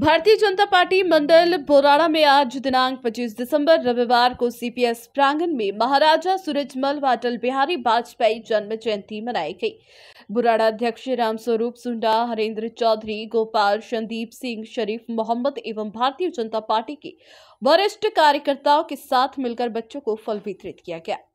भारतीय जनता पार्टी मंडल बोराड़ा में आज दिनांक 25 दिसंबर रविवार को सीपीएस प्रांगण में महाराजा सूरजमल व अटल बिहारी वाजपेयी जन्म जयंती मनाई गई बुराड़ा अध्यक्ष रामस्वरूप सुंडा हरेंद्र चौधरी गोपाल संदीप सिंह शरीफ मोहम्मद एवं भारतीय जनता पार्टी के वरिष्ठ कार्यकर्ताओं के साथ मिलकर बच्चों को फल वितरित किया गया